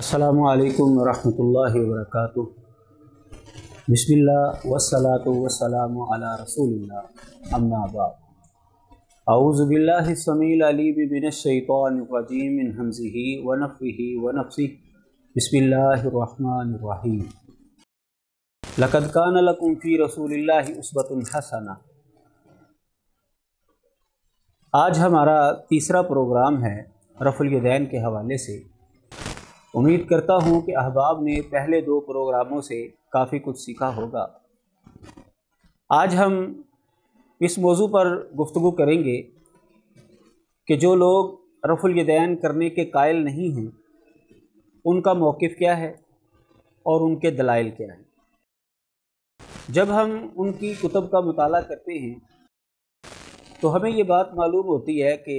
السلام علیکم ورحمۃ اللہ وبرکاتہ بسم اللہ وسلاۃ وسلام علی رسول اللہ اما بعد اعوذ باللہ السمیع العلیم من الشیطان الرجیم من حمزه ونفخه ونفسه بسم اللہ الرحمن الرحیم لقد کان لکم فی رسول اللہ اسوۃ حسنہ آج ہمارا تیسرا پروگرام ہے رف الیدین کے حوالے سے امید کرتا ہوں کہ احباب نے پہلے دو پروگراموں سے کافی کچھ سیکھا ہوگا آج ہم اس موضوع پر گفتگو کریں گے کہ جو لوگ رف الیدین کرنے کے قائل نہیں ہیں ان کا موقف کیا ہے اور ان کے دلائل کیا ہیں جب ہم ان کی کتب کا مطالعہ کرتے ہیں تو ہمیں یہ بات معلوم ہوتی ہے کہ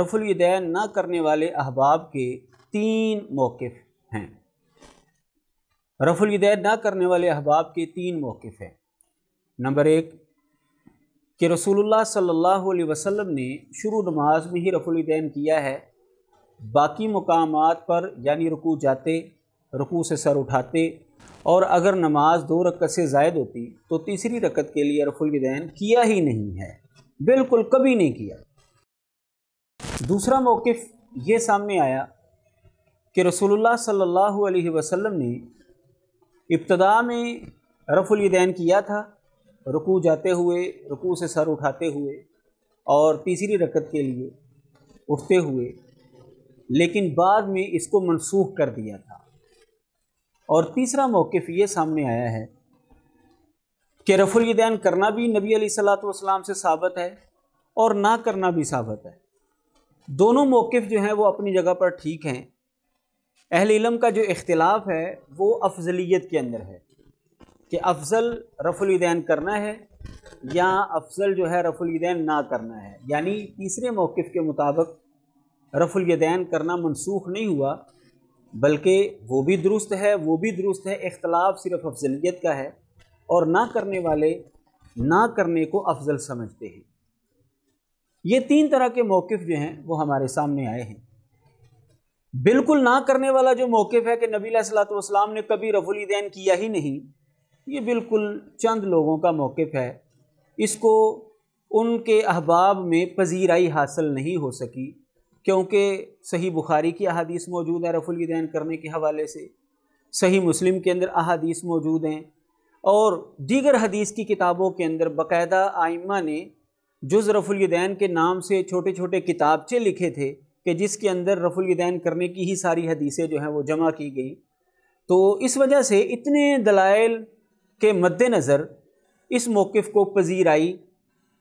رف الیدین نہ کرنے والے احباب کے تین موقف ہیں رف الودین نہ کرنے والے احباب کے تین موقف ہیں نمبر ایک کہ رسول اللہ صلی اللہ علیہ وسلم نے شروع نماز میں ہی رف الیدین کیا ہے باقی مقامات پر یعنی رکوع جاتے رکوع سے سر اٹھاتے اور اگر نماز دو رکت سے زائد ہوتی تو تیسری رکت کے لیے رف الیدین کیا ہی نہیں ہے بالکل کبھی نہیں کیا دوسرا موقف یہ سامنے آیا کہ رسول اللہ صلی اللہ علیہ وسلم نے ابتدا میں رف الیدین کیا تھا رکوع جاتے ہوئے رکوع سے سر اٹھاتے ہوئے اور تیسری رکت کے لیے اٹھتے ہوئے لیکن بعد میں اس کو منسوخ کر دیا تھا اور تیسرا موقف یہ سامنے آیا ہے کہ رف الیدین کرنا بھی نبی علیہ صلاۃ والسلام سے ثابت ہے اور نہ کرنا بھی ثابت ہے دونوں موقف جو ہیں وہ اپنی جگہ پر ٹھیک ہیں اہل علم کا جو اختلاف ہے وہ افضلیت کے اندر ہے کہ افضل رف الدین کرنا ہے یا افضل جو ہے رف الدین نہ کرنا ہے یعنی تیسرے موقف کے مطابق رف الدین کرنا منسوخ نہیں ہوا بلکہ وہ بھی درست ہے وہ بھی درست ہے اختلاف صرف افضلیت کا ہے اور نہ کرنے والے نہ کرنے کو افضل سمجھتے ہیں یہ تین طرح کے موقف جو ہیں وہ ہمارے سامنے آئے ہیں بالکل نہ کرنے والا جو موقف ہے کہ نبی علیہ الصلاۃ والسلام نے کبھی رف الدین کیا ہی نہیں یہ بالکل چند لوگوں کا موقف ہے اس کو ان کے احباب میں پذیرائی حاصل نہیں ہو سکی کیونکہ صحیح بخاری کی احادیث موجود ہے رف الدین کرنے کے حوالے سے صحیح مسلم کے اندر احادیث موجود ہیں اور دیگر حدیث کی کتابوں کے اندر باقاعدہ آئمہ نے جز رف الدین کے نام سے چھوٹے چھوٹے کتابچے لکھے تھے کہ جس کے اندر رف الدین کرنے کی ہی ساری حدیثیں جو ہیں وہ جمع کی گئیں تو اس وجہ سے اتنے دلائل کے مد نظر اس موقف کو پذیرائی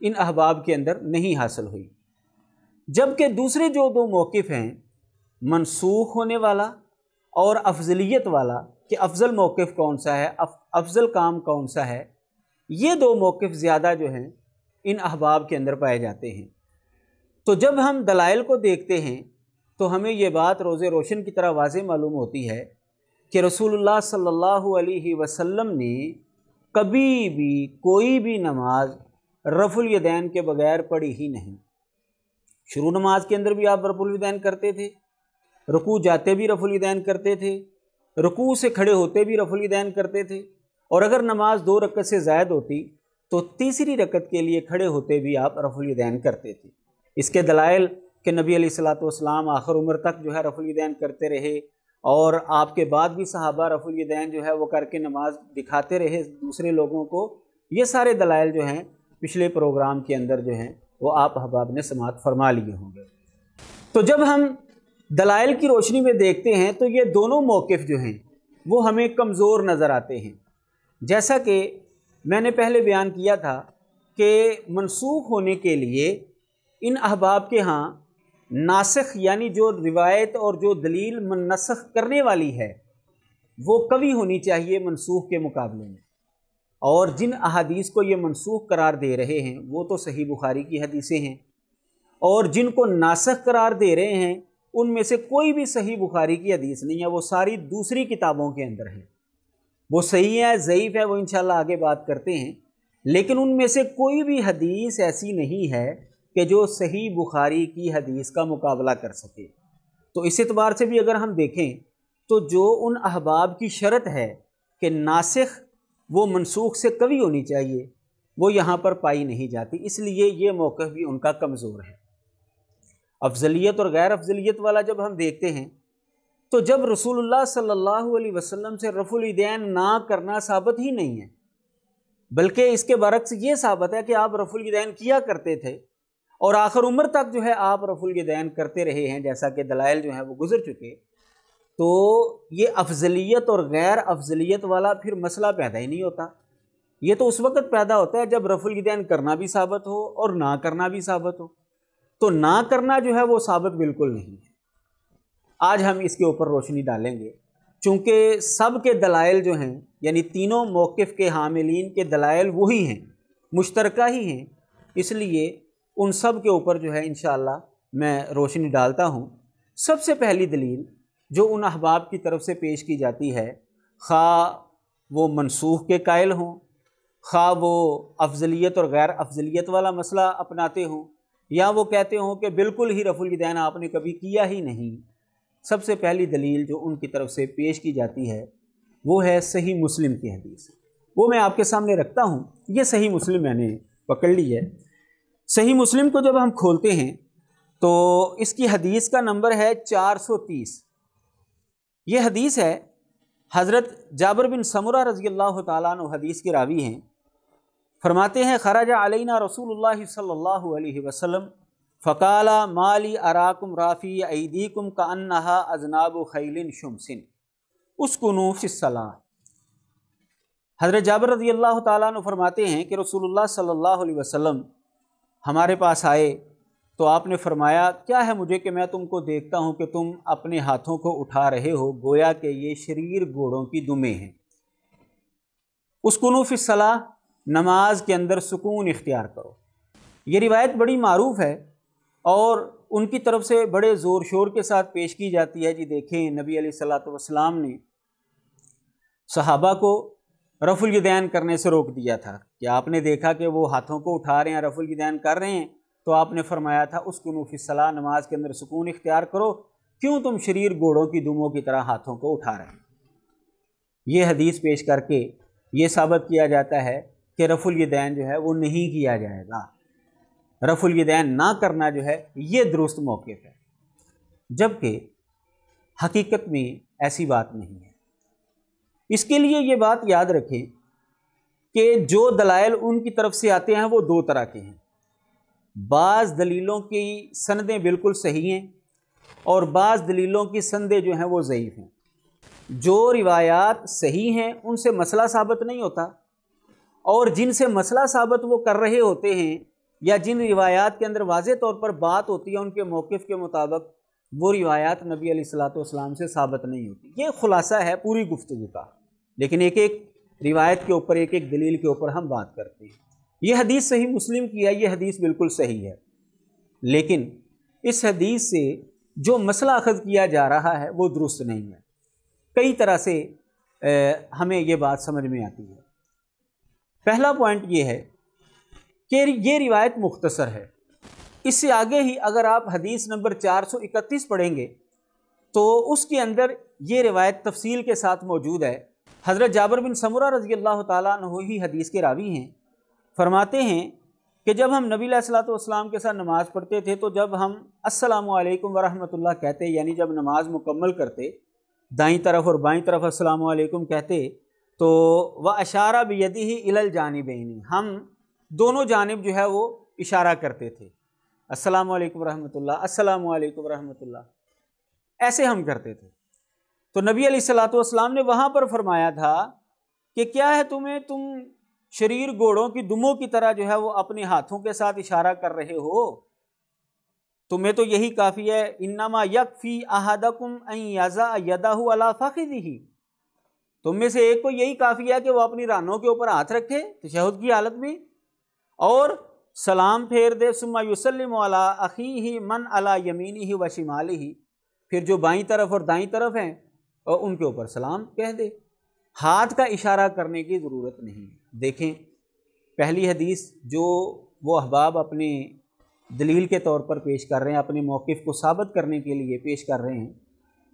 ان احباب کے اندر نہیں حاصل ہوئی جبکہ دوسرے جو دو موقف ہیں منسوخ ہونے والا اور افضلیت والا کہ افضل موقف کون سا ہے افضل کام کون سا ہے یہ دو موقف زیادہ جو ہیں ان احباب کے اندر پائے جاتے ہیں تو جب ہم دلائل کو دیکھتے ہیں تو ہمیں یہ بات روز روشن کی طرح واضح معلوم ہوتی ہے کہ رسول اللہ صلی اللہ علیہ وسلم نے کبھی بھی کوئی بھی نماز رف الیدین کے بغیر پڑھی ہی نہیں شروع نماز کے اندر بھی آپ رف الیدین کرتے تھے رکوع جاتے بھی رف الیدین کرتے تھے رکوع سے کھڑے ہوتے بھی رف الیدین کرتے تھے اور اگر نماز دو رکعت سے زائد ہوتی تو تیسری رکعت کے لیے کھڑے ہوتے بھی آپ رف الیدین کرتے تھے اس کے دلائل کہ نبی علیہ الصلاۃ والسلام آخر عمر تک جو ہے رف الدین کرتے رہے اور آپ کے بعد بھی صحابہ رف الدین جو ہے وہ کر کے نماز دکھاتے رہے دوسرے لوگوں کو یہ سارے دلائل جو ہیں پچھلے پروگرام کے اندر جو ہیں وہ آپ احباب نے سماعت فرما لیے ہوں گے تو جب ہم دلائل کی روشنی میں دیکھتے ہیں تو یہ دونوں موقف جو ہیں وہ ہمیں کمزور نظر آتے ہیں جیسا کہ میں نے پہلے بیان کیا تھا کہ منسوخ ہونے کے لیے ان احباب کے ہاں ناسخ یعنی جو روایت اور جو دلیل منسخ کرنے والی ہے وہ کبھی ہونی چاہیے منسوخ کے مقابلے میں اور جن احادیث کو یہ منسوخ قرار دے رہے ہیں وہ تو صحیح بخاری کی حدیثیں ہیں اور جن کو ناسخ قرار دے رہے ہیں ان میں سے کوئی بھی صحیح بخاری کی حدیث نہیں ہے وہ ساری دوسری کتابوں کے اندر ہیں وہ صحیح ہے ضعیف ہے وہ انشاءاللہ آگے بات کرتے ہیں لیکن ان میں سے کوئی بھی حدیث ایسی نہیں ہے کہ جو صحیح بخاری کی حدیث کا مقابلہ کر سکے تو اس اعتبار سے بھی اگر ہم دیکھیں تو جو ان احباب کی شرط ہے کہ ناسخ وہ منسوخ سے کبھی ہونی چاہیے وہ یہاں پر پائی نہیں جاتی اس لیے یہ موقع بھی ان کا کمزور ہے افضلیت اور غیر افضلیت والا جب ہم دیکھتے ہیں تو جب رسول اللہ صلی اللہ علیہ وسلم سے رف الدین نہ کرنا ثابت ہی نہیں ہے بلکہ اس کے برعکس یہ ثابت ہے کہ آپ رف الدین کیا کرتے تھے اور آخر عمر تک جو ہے آپ رف الگدین کرتے رہے ہیں جیسا کہ دلائل جو ہیں وہ گزر چکے تو یہ افضلیت اور غیر افضلیت والا پھر مسئلہ پیدا ہی نہیں ہوتا یہ تو اس وقت پیدا ہوتا ہے جب رف الگدین کرنا بھی ثابت ہو اور نہ کرنا بھی ثابت ہو تو نہ کرنا جو ہے وہ ثابت بالکل نہیں ہے آج ہم اس کے اوپر روشنی ڈالیں گے چونکہ سب کے دلائل جو ہیں یعنی تینوں موقف کے حاملین کے دلائل وہی ہیں مشترکہ ہی ہیں اس لیے ان سب کے اوپر جو ہے انشاءاللہ میں روشنی ڈالتا ہوں سب سے پہلی دلیل جو ان احباب کی طرف سے پیش کی جاتی ہے خواہ وہ منسوخ کے قائل ہوں خواہ وہ افضلیت اور غیر افضلیت والا مسئلہ اپناتے ہوں یا وہ کہتے ہوں کہ بالکل ہی رف الدین آپ نے کبھی کیا ہی نہیں سب سے پہلی دلیل جو ان کی طرف سے پیش کی جاتی ہے وہ ہے صحیح مسلم کی حدیث وہ میں آپ کے سامنے رکھتا ہوں یہ صحیح مسلم میں نے پکڑ لی ہے صحیح مسلم کو جب ہم کھولتے ہیں تو اس کی حدیث کا نمبر ہے چار سو تیس یہ حدیث ہے حضرت جابر بن سمرہ رضی اللہ تعالیٰ عنہ حدیث کے راوی ہیں فرماتے ہیں خراج علینہ رسول اللہ صلی اللہ علیہ وسلم فقالہ مالی اراکم رافی ایدیکم کا انہا ازناب و خیلن شمسن اسکنوفِلام حضرت جابر رضی اللہ تعالیٰ عنہ فرماتے ہیں کہ رسول اللہ صلی اللہ علیہ وسلم ہمارے پاس آئے تو آپ نے فرمایا کیا ہے مجھے کہ میں تم کو دیکھتا ہوں کہ تم اپنے ہاتھوں کو اٹھا رہے ہو گویا کہ یہ شریر گھوڑوں کی دمیں ہیں اس کنوف صلاح نماز کے اندر سکون اختیار کرو یہ روایت بڑی معروف ہے اور ان کی طرف سے بڑے زور شور کے ساتھ پیش کی جاتی ہے جی دیکھیں نبی علیہ صلاحۃ والسلام نے صحابہ کو رف الیدین کرنے سے روک دیا تھا کہ آپ نے دیکھا کہ وہ ہاتھوں کو اٹھا رہے ہیں رف الیدین کر رہے ہیں تو آپ نے فرمایا تھا اسکنو فی صلاح نماز کے اندر سکون اختیار کرو کیوں تم شریر گوڑوں کی دموں کی طرح ہاتھوں کو اٹھا رہے ہیں یہ حدیث پیش کر کے یہ ثابت کیا جاتا ہے کہ رف الیدین جو ہے وہ نہیں کیا جائے گا رف الیدین نہ کرنا جو ہے یہ درست موقف ہے جبکہ حقیقت میں ایسی بات نہیں ہے اس کے لیے یہ بات یاد رکھیں کہ جو دلائل ان کی طرف سے آتے ہیں وہ دو طرح کے ہیں بعض دلیلوں کی سندیں بالکل صحیح ہیں اور بعض دلیلوں کی سندیں جو ہیں وہ ضعیف ہیں جو روایات صحیح ہیں ان سے مسئلہ ثابت نہیں ہوتا اور جن سے مسئلہ ثابت وہ کر رہے ہوتے ہیں یا جن روایات کے اندر واضح طور پر بات ہوتی ہے ان کے موقف کے مطابق وہ روایات نبی علیہ السلاۃ والسلام سے ثابت نہیں ہوتی یہ خلاصہ ہے پوری گفتگو کا لیکن ایک ایک روایت کے اوپر ایک ایک دلیل کے اوپر ہم بات کرتے ہیں یہ حدیث صحیح مسلم کی ہے یہ حدیث بالکل صحیح ہے لیکن اس حدیث سے جو مسئلہ اخذ کیا جا رہا ہے وہ درست نہیں ہے کئی طرح سے ہمیں یہ بات سمجھ میں آتی ہے پہلا پوائنٹ یہ ہے کہ یہ روایت مختصر ہے اس سے آگے ہی اگر آپ حدیث نمبر چار سو اکتیس پڑھیں گے تو اس کے اندر یہ روایت تفصیل کے ساتھ موجود ہے حضرت جابر بن سمرہ رضی اللہ تعالیٰ عنہ ہی حدیث کے راوی ہیں فرماتے ہیں کہ جب ہم نبی علیہ السلاۃ والسلام کے ساتھ نماز پڑھتے تھے تو جب ہم السلام علیکم ورحمۃ اللہ کہتے یعنی جب نماز مکمل کرتے دائیں طرف اور بائیں طرف السلام علیکم کہتے تو وہ اشارہ بھی یدی ہی الاجانب ہم دونوں جانب جو ہے وہ اشارہ کرتے تھے السلام علیکم ورحمۃ اللہ السلام علیکم ورحمۃ اللہ ایسے ہم کرتے تھے تو نبی علیہ السلاۃ والسلام نے وہاں پر فرمایا تھا کہ کیا ہے تمہیں تم شریر گھوڑوں کی دموں کی طرح جو ہے وہ اپنے ہاتھوں کے ساتھ اشارہ کر رہے ہو تمہیں تو یہی کافی ہے انما یکفی کم ازافی تم میں سے ایک کو یہی کافی ہے کہ وہ اپنی رانوں کے اوپر ہاتھ رکھے تشہد کی حالت میں اور سلام پھیر دے ثم یسلم علی اخیہ ہی من علا یمینی ہی و شمالہ ہی پھر جو بائیں طرف اور دائیں طرف ہیں اور ان کے اوپر سلام کہہ دے ہاتھ کا اشارہ کرنے کی ضرورت نہیں ہے دیکھیں پہلی حدیث جو وہ احباب اپنے دلیل کے طور پر پیش کر رہے ہیں اپنے موقف کو ثابت کرنے کے لیے پیش کر رہے ہیں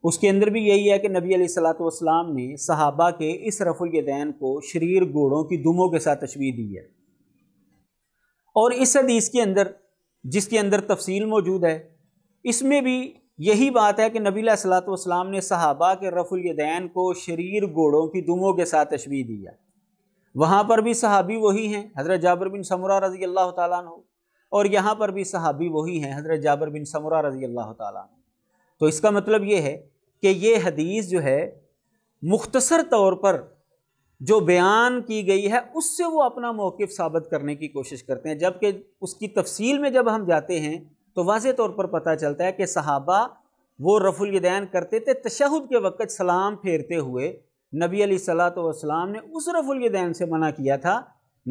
اس کے اندر بھی یہی ہے کہ نبی علیہ السلام نے صحابہ کے اس رف الیدین کو شریر گوڑوں کی دموں کے ساتھ تشویح دی ہے اور اس حدیث کے اندر جس کے اندر تفصیل موجود ہے اس میں بھی یہی بات ہے کہ نبی الصلاۃ والسلام نے صحابہ کے رف الیدین کو شریر گھوڑوں کی دموں کے ساتھ تشویح دیا وہاں پر بھی صحابی وہی ہیں حضرت جابر بن سمرہ رضی اللہ تعالیٰ عنہ اور یہاں پر بھی صحابی وہی ہیں حضرت جابر بن سمرہ رضی اللہ تعالیٰ عنہ تو اس کا مطلب یہ ہے کہ یہ حدیث جو ہے مختصر طور پر جو بیان کی گئی ہے اس سے وہ اپنا موقف ثابت کرنے کی کوشش کرتے ہیں جبکہ اس کی تفصیل میں جب ہم جاتے ہیں تو واضح طور پر پتہ چلتا ہے کہ صحابہ وہ رف الیدین کرتے تھے تشہد کے وقت سلام پھیرتے ہوئے نبی علیہ الصلاۃ والسلام نے اس رف الیدین سے منع کیا تھا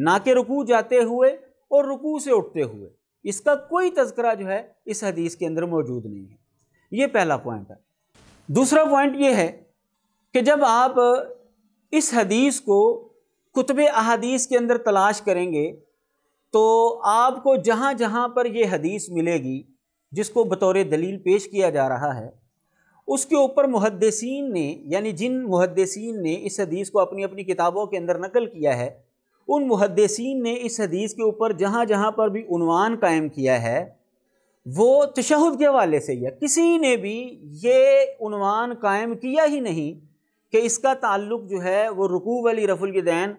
نہ کہ رکوع جاتے ہوئے اور رکوع سے اٹھتے ہوئے اس کا کوئی تذکرہ جو ہے اس حدیث کے اندر موجود نہیں ہے یہ پہلا پوائنٹ ہے دوسرا پوائنٹ یہ ہے کہ جب آپ اس حدیث کو کتب احادیث کے اندر تلاش کریں گے تو آپ کو جہاں جہاں پر یہ حدیث ملے گی جس کو بطور دلیل پیش کیا جا رہا ہے اس کے اوپر محدثین نے یعنی جن محدثین نے اس حدیث کو اپنی اپنی کتابوں کے اندر نقل کیا ہے ان محدثین نے اس حدیث کے اوپر جہاں جہاں پر بھی عنوان قائم کیا ہے وہ تشہد کے حوالے سے یا کسی نے بھی یہ عنوان قائم کیا ہی نہیں کہ اس کا تعلق جو ہے وہ رکوع والی رفع گدین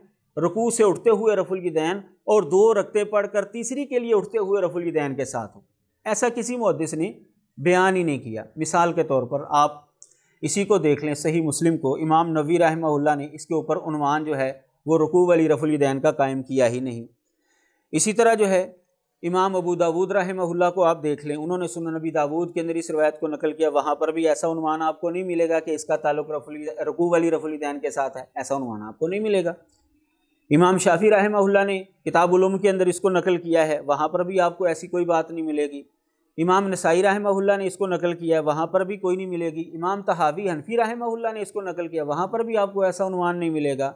رکوع سے اٹھتے ہوئے رف الگین اور دو رکھتے پڑھ کر تیسری کے لیے اٹھتے ہوئے رف الدین کے ساتھ ہو ایسا کسی محدث نے بیان ہی نہیں کیا مثال کے طور پر آپ اسی کو دیکھ لیں صحیح مسلم کو امام نبی رحمہ اللہ نے اس کے اوپر عنوان جو ہے وہ رکوع والی رف الدین کا قائم کیا ہی نہیں اسی طرح جو ہے امام ابو داود رحمہ اللہ کو آپ دیکھ لیں انہوں نے سنن نبی داود کے اندر اس روایت کو نقل کیا وہاں پر بھی ایسا عنوان آپ کو نہیں ملے گا کہ اس کا تعلق رفلی رکوع والی رفلی دین کے ساتھ ہے ایسا عنوان آپ کو نہیں ملے گا امام شافی رحمہ اللہ نے کتاب علوم کے اندر اس کو نقل کیا ہے وہاں پر بھی آپ کو ایسی کوئی بات نہیں ملے گی امام نسائی رحمہ اللہ نے اس کو نقل کیا ہے وہاں پر بھی کوئی نہیں ملے گی امام تحاوی حنفی رحمہ اللہ نے اس کو نقل کیا وہاں پر بھی آپ کو ایسا عنوان نہیں ملے گا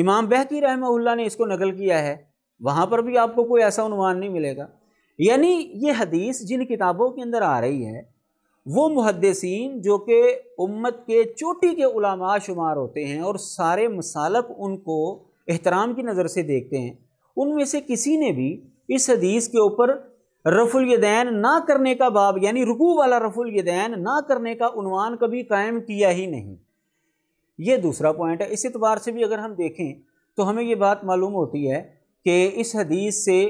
امام بہتی رحمہ اللہ نے اس کو نقل کیا ہے وہاں پر بھی آپ کو کوئی ایسا عنوان نہیں ملے گا یعنی یہ حدیث جن کتابوں کے اندر آ رہی ہے وہ محدثین جو کہ امت کے چوٹی کے علماء شمار ہوتے ہیں اور سارے مسالک ان کو احترام کی نظر سے دیکھتے ہیں ان میں سے کسی نے بھی اس حدیث کے اوپر رف الیدین نہ کرنے کا باب یعنی رکوع والا رف الیدین نہ کرنے کا عنوان کبھی قائم کیا ہی نہیں یہ دوسرا پوائنٹ ہے اس اعتبار سے بھی اگر ہم دیکھیں تو ہمیں یہ بات معلوم ہوتی ہے کہ اس حدیث سے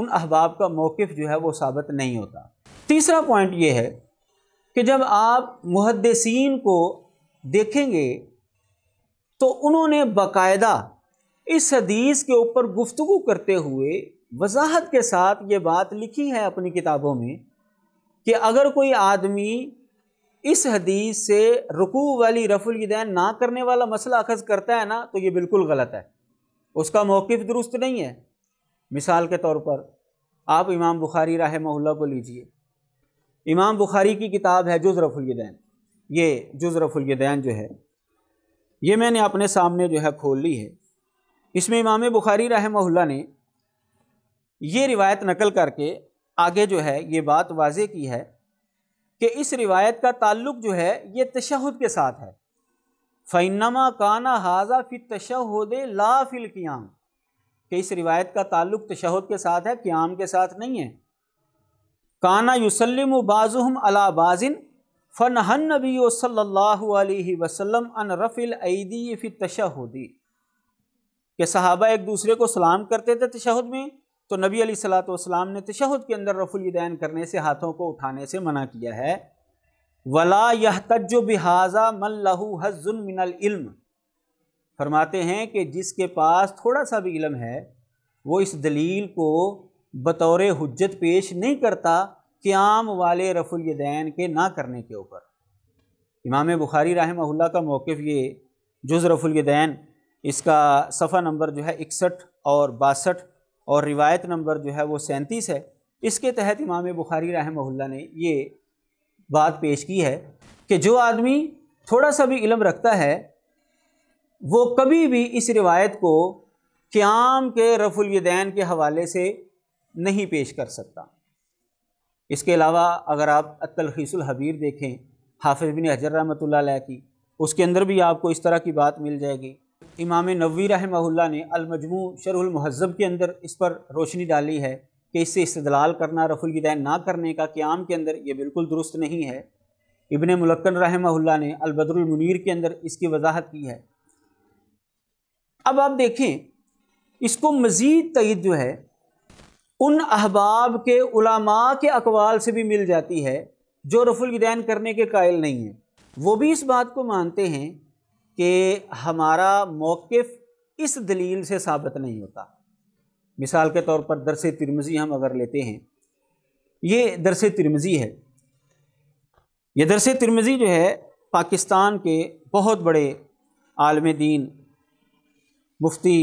ان احباب کا موقف جو ہے وہ ثابت نہیں ہوتا تیسرا پوائنٹ یہ ہے کہ جب آپ محدثین کو دیکھیں گے تو انہوں نے باقاعدہ اس حدیث کے اوپر گفتگو کرتے ہوئے وضاحت کے ساتھ یہ بات لکھی ہے اپنی کتابوں میں کہ اگر کوئی آدمی اس حدیث سے رکوع والی رفع الیدین نہ کرنے والا مسئلہ اخذ کرتا ہے نا تو یہ بالکل غلط ہے اس کا موقف درست نہیں ہے مثال کے طور پر آپ امام بخاری راہ محلہ کو لیجئے امام بخاری کی کتاب ہے جز رف الدین یہ جز رف الدین جو ہے یہ میں نے اپنے سامنے جو ہے کھول لی ہے اس میں امام بخاری راہ محلہ نے یہ روایت نقل کر کے آگے جو ہے یہ بات واضح کی ہے کہ اس روایت کا تعلق جو ہے یہ تشہد کے ساتھ ہے فنما تشہد لا فی القیام کہ اس روایت کا تعلق تشہد کے ساتھ ہے قیام کے ساتھ نہیں ہے کانا یوسلم و بازم البازن فن ہن نبی و صلی اللہ علیہ وسلم ان رف العیدی فی تشہدی کہ صحابہ ایک دوسرے کو سلام کرتے تھے تشہد میں تو نبی علیہ صلاۃ وسلام نے تشہد کے اندر رف الدین کرنے سے ہاتھوں کو اٹھانے سے منع کیا ہے ولا یہ تج و مل من لہو حز ظلم العلم فرماتے ہیں کہ جس کے پاس تھوڑا سا بھی علم ہے وہ اس دلیل کو بطور حجت پیش نہیں کرتا قیام والے رف الدین کے نہ کرنے کے اوپر امام بخاری رحمہ اللہ کا موقف یہ جز رف الدین اس کا صفحہ نمبر جو ہے اکسٹھ اور باسٹھ اور روایت نمبر جو ہے وہ سینتیس ہے اس کے تحت امام بخاری رحمہ اللہ نے یہ بات پیش کی ہے کہ جو آدمی تھوڑا سا بھی علم رکھتا ہے وہ کبھی بھی اس روایت کو قیام کے رف الیدین کے حوالے سے نہیں پیش کر سکتا اس کے علاوہ اگر آپ التلخیص الحبیر دیکھیں حافظ بن حجر رحمۃ اللہ علیہ کی اس کے اندر بھی آپ کو اس طرح کی بات مل جائے گی امام نوی رحمہ اللہ نے المجموع شرح المہذب کے اندر اس پر روشنی ڈالی ہے کہ اس سے استدلال کرنا رف الیدین نہ کرنے کا قیام کے اندر یہ بالکل درست نہیں ہے ابن ملکن رحمہ اللہ نے البدر المنیر کے اندر اس کی وضاحت کی ہے اب آپ دیکھیں اس کو مزید تعید جو ہے ان احباب کے علماء کے اقوال سے بھی مل جاتی ہے جو رف الیدین کرنے کے قائل نہیں ہیں وہ بھی اس بات کو مانتے ہیں کہ ہمارا موقف اس دلیل سے ثابت نہیں ہوتا مثال کے طور پر درس ترمزی ہم اگر لیتے ہیں یہ درس ترمزی ہے یہ درس ترمزی جو ہے پاکستان کے بہت بڑے عالم دین مفتی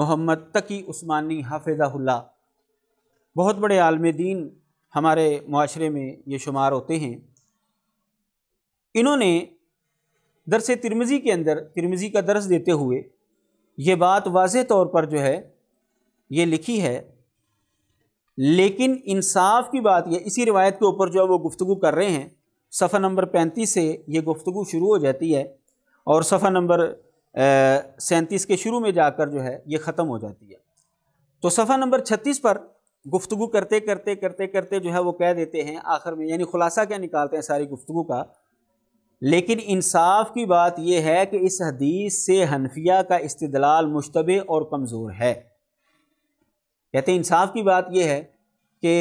محمد تقی عثمانی حافظہ اللہ بہت بڑے عالم دین ہمارے معاشرے میں یہ شمار ہوتے ہیں انہوں نے درس ترمزی کے اندر ترمزی کا درس دیتے ہوئے یہ بات واضح طور پر جو ہے یہ لکھی ہے لیکن انصاف کی بات یہ اسی روایت کے اوپر جو ہے وہ گفتگو کر رہے ہیں صفحہ نمبر پینتیس سے یہ گفتگو شروع ہو جاتی ہے اور صفحہ نمبر سینتیس کے شروع میں جا کر جو ہے یہ ختم ہو جاتی ہے تو صفحہ نمبر چھتیس پر گفتگو کرتے کرتے کرتے کرتے جو ہے وہ کہہ دیتے ہیں آخر میں یعنی خلاصہ کیا نکالتے ہیں ساری گفتگو کا لیکن انصاف کی بات یہ ہے کہ اس حدیث سے حنفیہ کا استدلال مشتبہ اور کمزور ہے کہتے یعنی ہیں انصاف کی بات یہ ہے کہ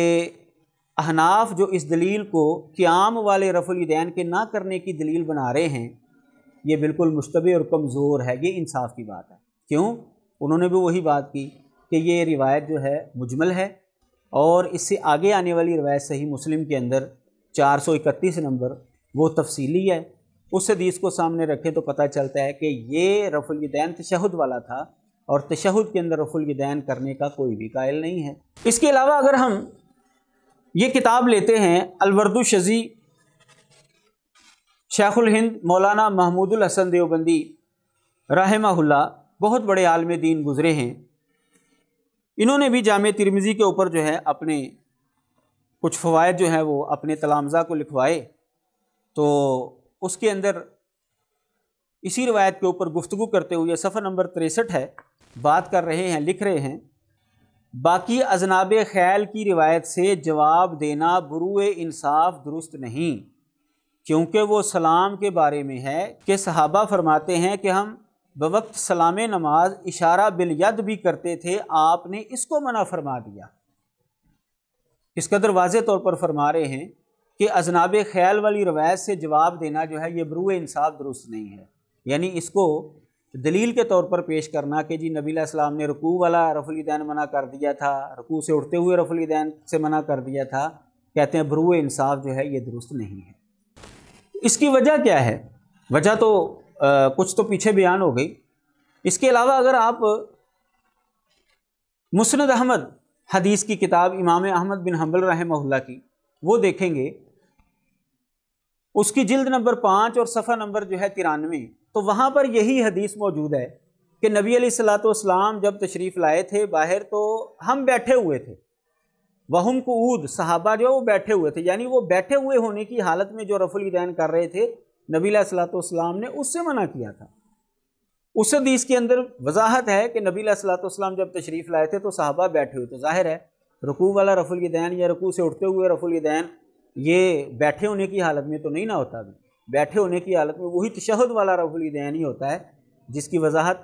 احناف جو اس دلیل کو قیام والے رف الدین کے نہ کرنے کی دلیل بنا رہے ہیں یہ بالکل مشتبہ اور کمزور ہے یہ انصاف کی بات ہے کیوں انہوں نے بھی وہی بات کی کہ یہ روایت جو ہے مجمل ہے اور اس سے آگے آنے والی روایت صحیح مسلم کے اندر چار سو اکتیس نمبر وہ تفصیلی ہے اس حدیث کو سامنے رکھے تو پتہ چلتا ہے کہ یہ رف الدین تشہد والا تھا اور تشہد کے اندر رف دین کرنے کا کوئی بھی قائل نہیں ہے اس کے علاوہ اگر ہم یہ کتاب لیتے ہیں شزی شیخ الہند مولانا محمود الحسن دیوبندی رحمہ اللہ بہت بڑے عالم دین گزرے ہیں انہوں نے بھی جامع ترمیزی کے اوپر جو ہے اپنے کچھ فوائد جو ہیں وہ اپنے تلامزہ کو لکھوائے تو اس کے اندر اسی روایت کے اوپر گفتگو کرتے ہوئے صفحہ نمبر تریسٹھ ہے بات کر رہے ہیں لکھ رہے ہیں باقی اذناب خیال کی روایت سے جواب دینا بروئے انصاف درست نہیں کیونکہ وہ سلام کے بارے میں ہے کہ صحابہ فرماتے ہیں کہ ہم بوقت سلام نماز اشارہ بالید بھی کرتے تھے آپ نے اس کو منع فرما دیا اس قدر واضح طور پر فرما رہے ہیں کہ اذناب خیال والی روایت سے جواب دینا جو ہے یہ بروئے انصاف درست نہیں ہے یعنی اس کو دلیل کے طور پر پیش کرنا کہ جی نبی علیہ السلام نے رکوع والا رف الدین منع کر دیا تھا رکوع سے اٹھتے ہوئے رف الدین سے منع کر دیا تھا کہتے ہیں برو انصاف جو ہے یہ درست نہیں ہے اس کی وجہ کیا ہے وجہ تو کچھ تو پیچھے بیان ہو گئی اس کے علاوہ اگر آپ مسند احمد حدیث کی کتاب امام احمد بن حنبل رحمہ اللہ کی وہ دیکھیں گے اس کی جلد نمبر پانچ اور صفحہ نمبر جو ہے ترانوے تو وہاں پر یہی حدیث موجود ہے کہ نبی علیہ السلاۃ والسلام جب تشریف لائے تھے باہر تو ہم بیٹھے ہوئے تھے وہم قعود صحابہ جو وہ بیٹھے ہوئے تھے یعنی وہ بیٹھے ہوئے ہونے کی حالت میں جو رف الدین کر رہے تھے نبی علیہ السلاۃ والسلام نے اس سے منع کیا تھا اس حدیث کے اندر وضاحت ہے کہ نبی علیہ السلاۃ والسلام جب تشریف لائے تھے تو صحابہ بیٹھے ہوئے تو ظاہر ہے رقوع والا رف الدین یا رقوع سے اٹھتے ہوئے رف الدین یہ بیٹھے ہونے کی حالت میں تو نہیں نہ ہوتا ابھی بیٹھے ہونے کی حالت میں وہی تشہد والا رفع الیدین ہی ہوتا ہے جس کی وضاحت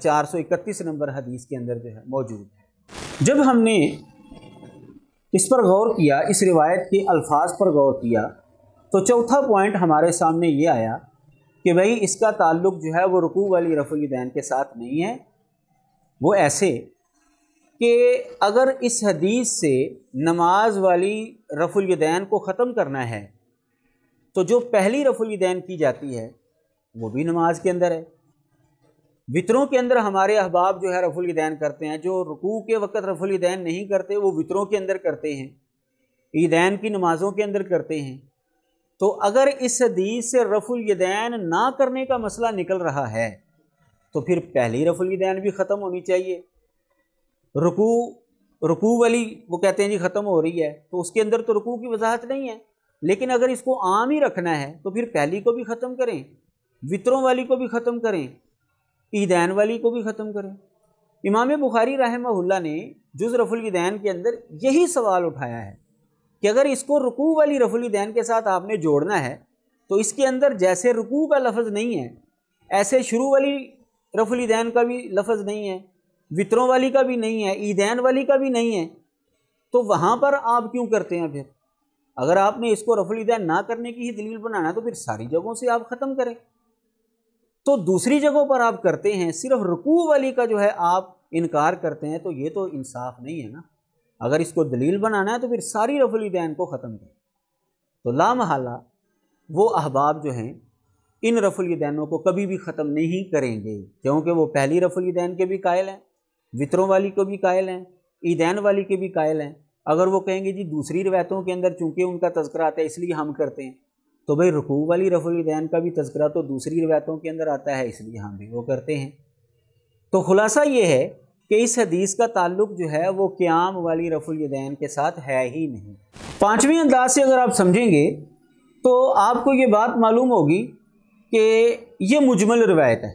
چار سو اکتیس نمبر حدیث کے اندر جو ہے موجود ہے جب ہم نے اس پر غور کیا اس روایت کے الفاظ پر غور کیا تو چوتھا پوائنٹ ہمارے سامنے یہ آیا کہ بھئی اس کا تعلق جو ہے وہ رکوع والی رفع الیدین کے ساتھ نہیں ہے وہ ایسے کہ اگر اس حدیث سے نماز والی رفع الیدین کو ختم کرنا ہے تو جو پہلی رف الدین کی جاتی ہے وہ بھی نماز کے اندر ہے وطروں کے اندر ہمارے احباب جو ہے رف الدین کرتے ہیں جو رکوع کے وقت رف الدین نہیں کرتے وہ وطروں کے اندر کرتے ہیں عیدین کی نمازوں کے اندر کرتے ہیں تو اگر اس حدیث سے رف الدین نہ کرنے کا مسئلہ نکل رہا ہے تو پھر پہلی رف الدین بھی ختم ہونی چاہیے رکوع رکوع والی وہ کہتے ہیں جی ختم ہو رہی ہے تو اس کے اندر تو رکوع کی وضاحت نہیں ہے لیکن اگر اس کو عام ہی رکھنا ہے تو پھر پہلی کو بھی ختم کریں وطروں والی کو بھی ختم کریں عیدین والی کو بھی ختم کریں امام بخاری رحمہ اللہ نے جز رف الدین کے اندر یہی سوال اٹھایا ہے کہ اگر اس کو رکوع والی رف الدین کے ساتھ آپ نے جوڑنا ہے تو اس کے اندر جیسے رکوع کا لفظ نہیں ہے ایسے شروع والی رف الدین کا بھی لفظ نہیں ہے وطروں والی کا بھی نہیں ہے عیدین والی کا بھی نہیں ہے تو وہاں پر آپ کیوں کرتے ہیں پھر اگر آپ نے اس کو رفل الدین نہ کرنے کی ہی دلیل بنانا تو پھر ساری جگہوں سے آپ ختم کریں تو دوسری جگہوں پر آپ کرتے ہیں صرف رکوع والی کا جو ہے آپ انکار کرتے ہیں تو یہ تو انصاف نہیں ہے نا اگر اس کو دلیل بنانا ہے تو پھر ساری رفل الدین کو ختم کریں تو لا محالہ وہ احباب جو ہیں ان رفل دینوں کو کبھی بھی ختم نہیں کریں گے کیونکہ وہ پہلی رفل الدین کے بھی قائل ہیں وطروں والی کو بھی قائل ہیں عیدین والی کے بھی قائل ہیں اگر وہ کہیں گے جی دوسری روایتوں کے اندر چونکہ ان کا تذکرہ آتا ہے اس لیے ہم کرتے ہیں تو بھئی رکوع والی رفع الدین کا بھی تذکرہ تو دوسری روایتوں کے اندر آتا ہے اس لیے ہم بھی وہ کرتے ہیں تو خلاصہ یہ ہے کہ اس حدیث کا تعلق جو ہے وہ قیام والی رفع الدین کے ساتھ ہے ہی نہیں پانچویں انداز سے اگر آپ سمجھیں گے تو آپ کو یہ بات معلوم ہوگی کہ یہ مجمل روایت ہے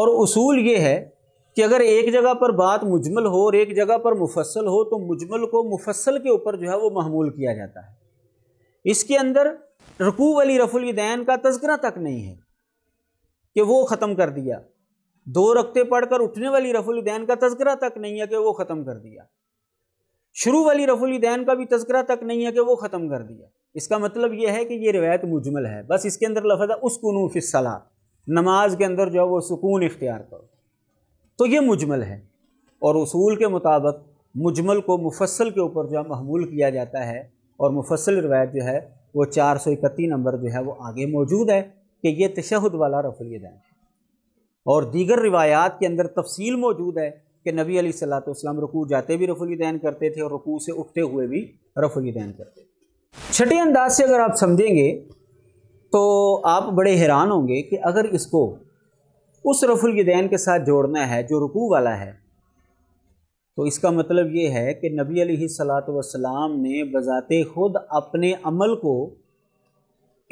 اور اصول یہ ہے کہ اگر ایک جگہ پر بات مجمل ہو اور ایک جگہ پر مفصل ہو تو مجمل کو مفصل کے اوپر جو ہے وہ محمول کیا جاتا ہے اس کے اندر رکوع والی رف الدین کا تذکرہ تک نہیں ہے کہ وہ ختم کر دیا دو رقطے پڑھ کر اٹھنے والی رف الدین کا تذکرہ تک نہیں ہے کہ وہ ختم کر دیا شروع والی رف الدین کا بھی تذکرہ تک نہیں ہے کہ وہ ختم کر دیا اس کا مطلب یہ ہے کہ یہ روایت مجمل ہے بس اس کے اندر لفظ ہے اس اسکنو فصلا نماز کے اندر جو ہے وہ سکون اختیار کرو تو یہ مجمل ہے اور اصول کے مطابق مجمل کو مفصل کے اوپر جو ہے کیا جاتا ہے اور مفصل روایت جو ہے وہ چار سو اکتی نمبر جو ہے وہ آگے موجود ہے کہ یہ تشہد والا رفلی دین ہے اور دیگر روایات کے اندر تفصیل موجود ہے کہ نبی علیہ صلاۃ والسلام السلام جاتے بھی رفول دین کرتے تھے اور رکوع سے اٹھتے ہوئے بھی رفلی دین کرتے تھے چھٹی انداز سے اگر آپ سمجھیں گے تو آپ بڑے حیران ہوں گے کہ اگر اس کو اس رف الیدین کے ساتھ جوڑنا ہے جو رکوع والا ہے تو اس کا مطلب یہ ہے کہ نبی علیہ صلاۃ والسلام نے بذات خود اپنے عمل کو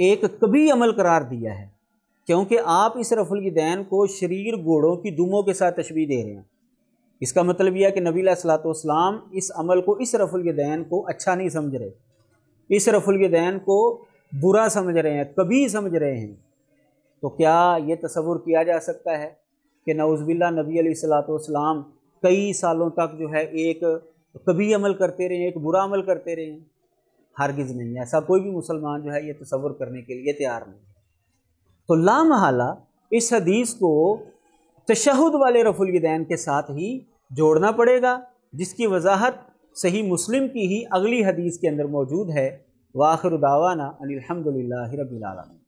ایک کبھی عمل قرار دیا ہے کیونکہ آپ اس رف الیدین کو شریر گھوڑوں کی دوموں کے ساتھ تشبیح دے رہے ہیں اس کا مطلب یہ ہے کہ نبی علیہ السلاۃ والسلام اس عمل کو اس رف الیدین کو اچھا نہیں سمجھ رہے اس رف الیدین کو برا سمجھ رہے ہیں کبھی سمجھ رہے ہیں تو کیا یہ تصور کیا جا سکتا ہے کہ نعوذ باللہ نبی علیہ السلاۃ والسلام کئی سالوں تک جو ہے ایک کبھی عمل کرتے رہے ہیں ایک برا عمل کرتے رہے ہیں ہرگز نہیں ایسا کوئی بھی مسلمان جو ہے یہ تصور کرنے کے لیے تیار نہیں تو لا محالہ اس حدیث کو تشہد والے رف الیدین کے ساتھ ہی جوڑنا پڑے گا جس کی وضاحت صحیح مسلم کی ہی اگلی حدیث کے اندر موجود ہے واخر داوانہ الحمد للہ رب العالمین